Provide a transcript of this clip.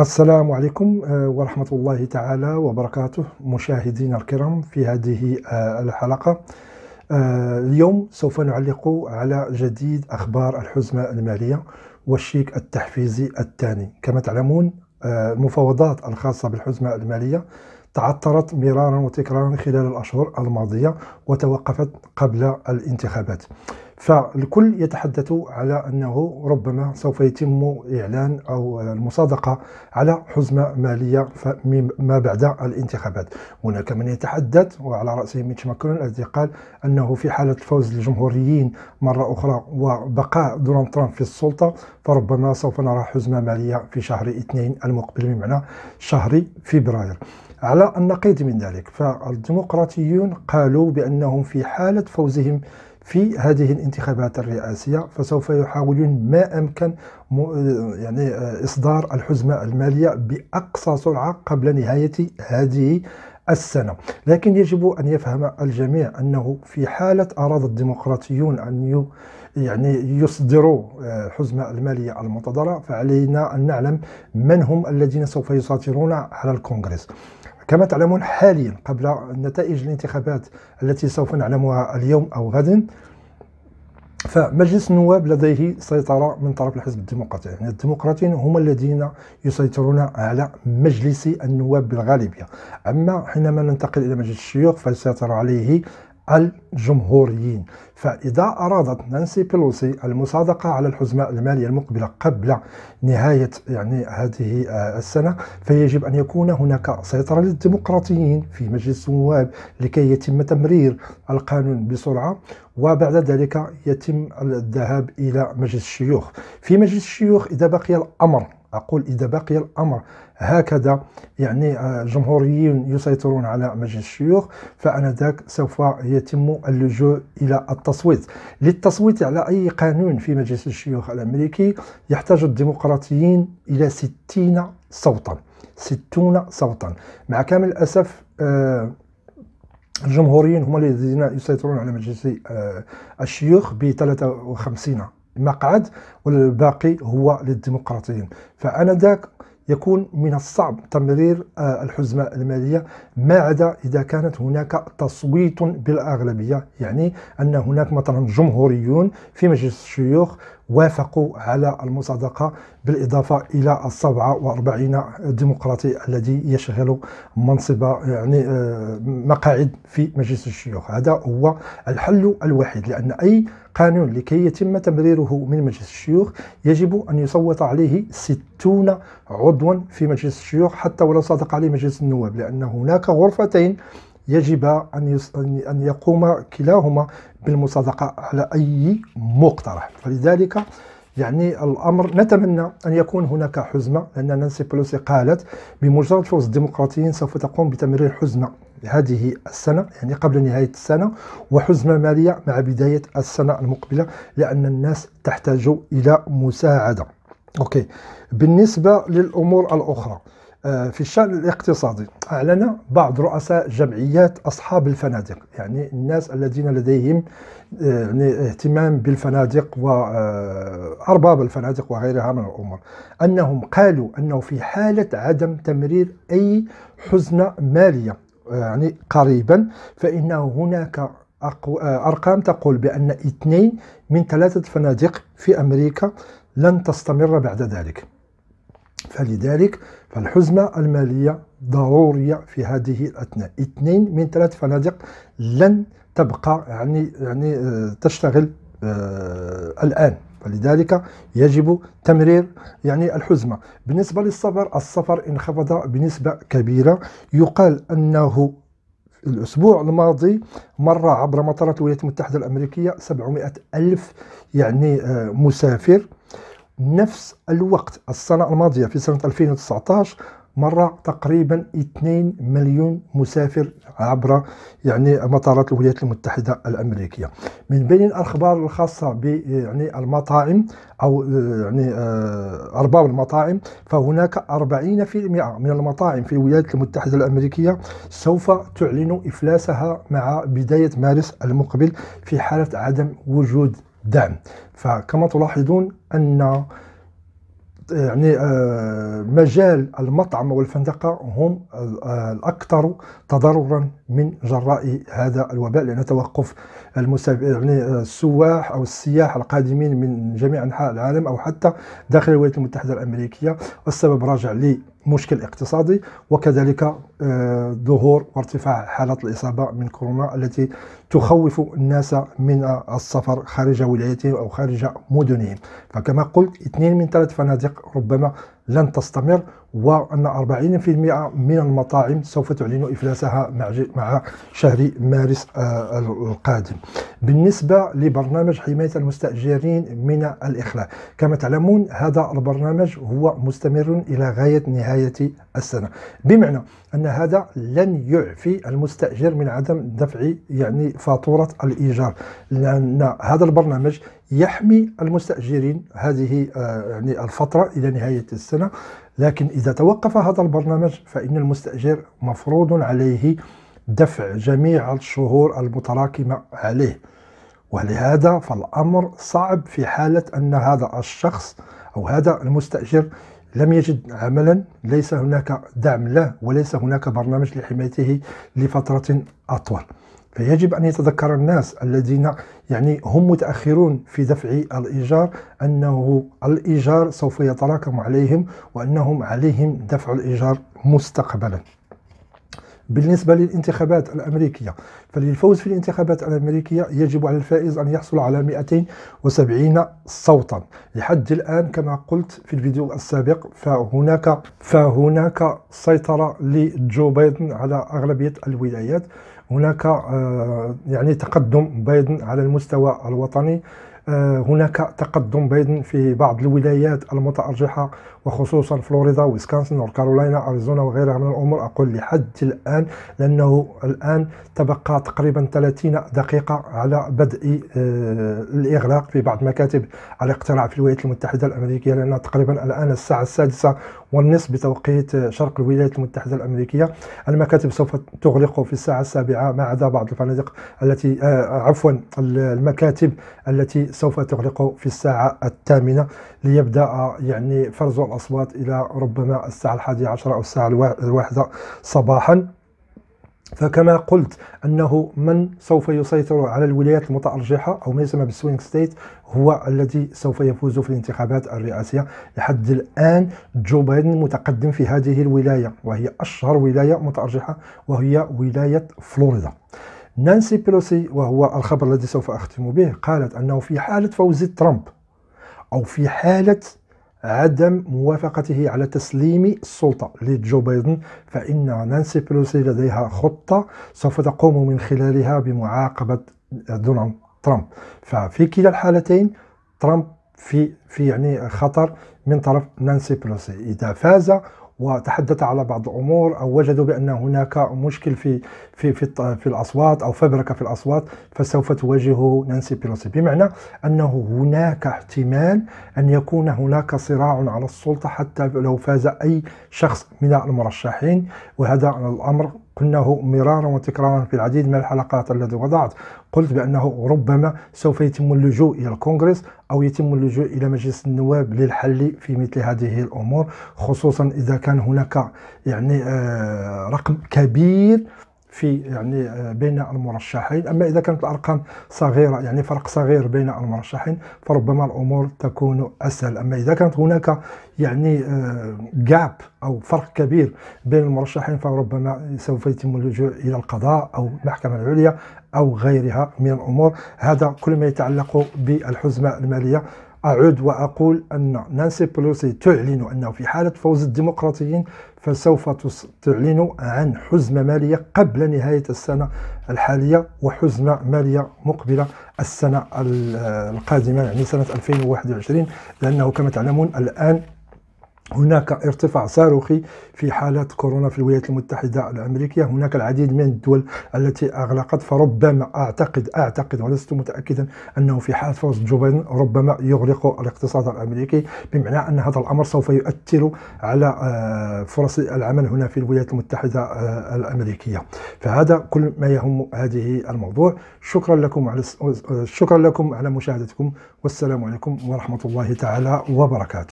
السلام عليكم آه، ورحمة الله تعالى وبركاته مشاهدينا الكرام في هذه آه، الحلقة آه، اليوم سوف نعلق على جديد أخبار الحزمة المالية والشيك التحفيزي الثاني كما تعلمون المفاوضات الخاصة بالحزمة المالية تعثرت مرارا وتكرارا خلال الأشهر الماضية وتوقفت قبل الانتخابات فالكل يتحدث على أنه ربما سوف يتم إعلان أو المصادقة على حزمة مالية ما بعد الانتخابات هناك من يتحدث وعلى رأسه ميتش ماكرون الذي قال أنه في حالة فوز الجمهوريين مرة أخرى وبقاء دونالد ترامب في السلطة فربما سوف نرى حزمة مالية في شهر اثنين المقبل بمعنى شهر فبراير على النقيض من ذلك فالديمقراطيون قالوا بأنهم في حالة فوزهم في هذه الانتخابات الرئاسية فسوف يحاولون ما أمكن يعني آه، إصدار الحزمة المالية بأقصى سرعة قبل نهاية هذه السنة لكن يجب أن يفهم الجميع أنه في حالة أراد الديمقراطيون أن يعني يصدروا آه، حزمة المالية المنتظرة فعلينا أن نعلم من هم الذين سوف يسيطرون على الكونغرس كما تعلمون حاليا قبل نتائج الانتخابات التي سوف نعلمها اليوم أو غدا فمجلس النواب لديه سيطرة من طرف الحزب الديمقراطي يعني الديمقراطيين هم الذين يسيطرون على مجلس النواب بالغالبية أما حينما ننتقل إلى مجلس الشيوخ فسيطر عليه الجمهوريين فإذا أرادت نانسي بيلوسي المصادقة على الحزمة المالية المقبلة قبل نهاية يعني هذه آه، السنة فيجب أن يكون هناك سيطرة للديمقراطيين في مجلس النواب لكي يتم تمرير القانون بسرعة وبعد ذلك يتم الذهاب إلى مجلس الشيوخ في مجلس الشيوخ إذا بقي الأمر أقول إذا بقي الأمر هكذا يعني آه، جمهوريين يسيطرون على مجلس الشيوخ فأنذاك سوف يتم اللجوء إلى التصويت للتصويت على أي قانون في مجلس الشيوخ الأمريكي يحتاج الديمقراطيين إلى 60 صوتا 60 صوتا مع كامل الأسف الجمهوريين آه، هم الذين يسيطرون على مجلس آه، الشيوخ ب 53 مقعد والباقي هو للديمقراطيين فأنذاك يكون من الصعب تمرير آه، الحزمة المالية ما عدا إذا كانت هناك تصويت بالأغلبية يعني أن هناك مثلا جمهوريون في مجلس الشيوخ وافقوا على المصادقة بالإضافة إلى السبعة وأربعين ديمقراطي الذي يشغل منصب يعني آه، مقاعد في مجلس الشيوخ هذا هو الحل الوحيد لأن أي قانون لكي يتم تمريره من مجلس الشيوخ يجب أن يصوت عليه 60 عضوا في مجلس الشيوخ حتى ولو صادق عليه مجلس النواب لأن هناك غرفتين يجب أن أن يقوم كلاهما بالمصادقة على أي مقترح فلذلك يعني الامر نتمنى ان يكون هناك حزمه لان نانسي بلوسي قالت بمجرد فوز الديمقراطيين سوف تقوم بتمرير حزمه هذه السنه يعني قبل نهايه السنه وحزمه ماليه مع بدايه السنه المقبله لان الناس تحتاج الى مساعده اوكي بالنسبه للامور الاخرى آه، في الشأن الاقتصادي أعلن بعض رؤساء جمعيات أصحاب الفنادق يعني الناس الذين لديهم آه، يعني اهتمام بالفنادق وأرباب آه، الفنادق وغيرها من الأمور أنهم قالوا أنه في حالة عدم تمرير أي حزنة مالية يعني قريبا فإنه هناك أرقام تقول بأن اثنين من ثلاثة فنادق في أمريكا لن تستمر بعد ذلك فلذلك فالحزمة المالية ضرورية في هذه الأثناء اثنين من ثلاث فنادق لن تبقى يعني يعني آه، تشتغل آه، الآن فلذلك يجب تمرير يعني الحزمة بالنسبة للسفر السفر انخفض بنسبة كبيرة يقال أنه الأسبوع الماضي مر عبر مطارات الولايات المتحدة الأمريكية 700 ألف يعني آه، مسافر نفس الوقت السنة الماضية في سنة 2019 مر تقريبا 2 مليون مسافر عبر يعني مطارات الولايات المتحدة الأمريكية من بين الأخبار الخاصة ب يعني المطاعم أو يعني آه، أرباب المطاعم فهناك 40% من المطاعم في الولايات المتحدة الأمريكية سوف تعلن إفلاسها مع بداية مارس المقبل في حالة عدم وجود دعم فكما تلاحظون أن يعني آه، مجال المطعم والفندقة هم آه، الأكثر تضررا من جراء هذا الوباء لأن توقف يعني آه، السواح أو السياح القادمين من جميع أنحاء العالم أو حتى داخل الولايات المتحدة الأمريكية والسبب راجع لمشكل اقتصادي وكذلك ظهور وارتفاع حالات الإصابة من كورونا التي تخوف الناس من السفر خارج ولايتهم أو خارج مدنهم فكما قلت اثنين من ثلاث فنادق ربما لن تستمر وأن 40% من المطاعم سوف تعلن إفلاسها مع شهر مارس آه، القادم بالنسبة لبرنامج حماية المستأجرين من الإخلاء كما تعلمون هذا البرنامج هو مستمر إلى غاية نهاية السنة بمعنى أن هذا لن يعفي المستأجر من عدم دفع يعني فاتورة الإيجار لأن هذا البرنامج يحمي المستأجرين هذه آه، يعني الفترة إلى نهاية السنة لكن إذا توقف هذا البرنامج فإن المستأجر مفروض عليه دفع جميع الشهور المتراكمة عليه ولهذا فالأمر صعب في حالة أن هذا الشخص أو هذا المستأجر لم يجد عملا ليس هناك دعم له وليس هناك برنامج لحمايته لفترة أطول فيجب أن يتذكر الناس الذين يعني هم متأخرون في دفع الإيجار أنه الإيجار سوف يتراكم عليهم وأنهم عليهم دفع الإيجار مستقبلا بالنسبة للانتخابات الأمريكية فللفوز في الانتخابات الأمريكية يجب على الفائز أن يحصل على 270 صوتا لحد الآن كما قلت في الفيديو السابق فهناك فهناك سيطرة لجو بايدن على أغلبية الولايات هناك آه، يعني تقدم بايدن على المستوى الوطني آه، هناك تقدم بايدن في بعض الولايات المتأرجحة وخصوصا فلوريدا ويسكانسن نورث أريزونا وغيرها من الأمور أقول لحد الآن لأنه الآن تبقى تقريبا 30 دقيقة على بدء آه، الإغلاق في بعض مكاتب الاقتراع في الولايات المتحدة الأمريكية لأن تقريبا الآن الساعة السادسة والنصف بتوقيت شرق الولايات المتحدة الأمريكية المكاتب سوف تغلق في الساعة السابعة ما عدا بعض الفنادق التي آه، عفوا المكاتب التي سوف تغلق في الساعة الثامنة ليبدأ يعني فرز الأصوات إلى ربما الساعة الحادية عشرة أو الساعة الواحدة صباحا فكما قلت انه من سوف يسيطر على الولايات المتارجحه او ما يسمى بالسوينغ ستيت هو الذي سوف يفوز في الانتخابات الرئاسيه لحد الان جو بايدن متقدم في هذه الولايه وهي اشهر ولايه متارجحه وهي ولايه فلوريدا. نانسي بيلوسي وهو الخبر الذي سوف أختم به قالت أنه في حالة فوز ترامب أو في حالة عدم موافقته على تسليم السلطة لجو بايدن فإن نانسي بيلوسي لديها خطة سوف تقوم من خلالها بمعاقبة دونالد ترامب ففي كلا الحالتين ترامب في في يعني خطر من طرف نانسي بيلوسي إذا فاز وتحدث على بعض الامور او وجدوا بان هناك مشكل في في في, في الاصوات او فبركه في الاصوات فسوف تواجه نانسي بيلوسي بمعنى انه هناك احتمال ان يكون هناك صراع على السلطه حتى لو فاز اي شخص من المرشحين وهذا الامر قلناه مرارا وتكرارا في العديد من الحلقات التي وضعت قلت بأنه ربما سوف يتم اللجوء إلى الكونغرس أو يتم اللجوء إلى مجلس النواب للحل في مثل هذه الأمور خصوصا إذا كان هناك يعني آه، رقم كبير في يعني آه، بين المرشحين اما اذا كانت الارقام صغيره يعني فرق صغير بين المرشحين فربما الامور تكون اسهل اما اذا كانت هناك يعني جاب آه، او فرق كبير بين المرشحين فربما سوف يتم اللجوء الى القضاء او المحكمه العليا او غيرها من الامور هذا كل ما يتعلق بالحزمه الماليه أعود وأقول أن نانسي بلوسي تعلن أنه في حالة فوز الديمقراطيين فسوف تعلن عن حزمة مالية قبل نهاية السنة الحالية وحزمة مالية مقبلة السنة القادمة يعني سنة 2021 لأنه كما تعلمون الآن هناك ارتفاع صاروخي في حالات كورونا في الولايات المتحدة الأمريكية هناك العديد من الدول التي أغلقت فربما أعتقد أعتقد ولست متأكدا أنه في حال فوز جو بايدن ربما يغلق الاقتصاد الأمريكي بمعنى أن هذا الأمر سوف يؤثر على آه، فرص العمل هنا في الولايات المتحدة آه، الأمريكية فهذا كل ما يهم هذه الموضوع شكرا لكم على شكرا لكم على مشاهدتكم والسلام عليكم ورحمة الله تعالى وبركاته